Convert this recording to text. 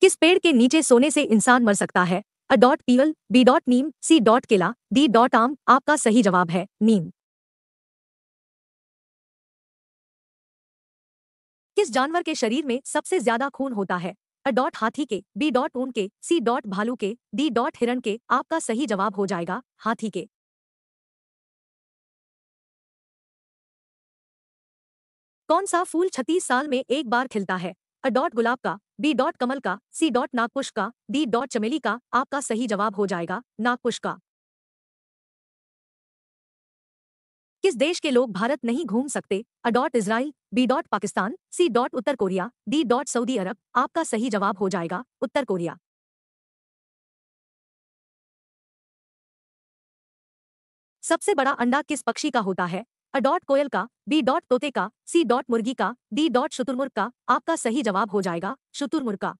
किस पेड़ के नीचे सोने से इंसान मर सकता है अ डॉट पीवल बी डॉट नीम सी डॉट केला डी डॉट आम आपका सही जवाब है नीम किस जानवर के शरीर में सबसे ज्यादा खून होता है अ डॉट हाथी के बी डॉट ऊन के सी डॉट भालू के डी डॉट हिरण के आपका सही जवाब हो जाएगा हाथी के कौन सा फूल छत्तीस साल में एक बार खिलता है अ डॉट गुलाब का बी डॉट कमल का सी डॉट नागपुष का डी डॉट चमेली का आपका सही जवाब हो जाएगा नागपुष का किस देश के लोग भारत नहीं घूम सकते A dot Israel B dot Pakistan C dot उत्तर Korea D dot Saudi Arab आपका सही जवाब हो जाएगा उत्तर कोरिया सबसे बड़ा अंडा किस पक्षी का होता है अ डॉट कोयल का बी डॉट तोते का सी डॉट मुर्गी का डी डॉट शुतुरमुर्ग का आपका सही जवाब हो जाएगा शुतुरमुर्ग का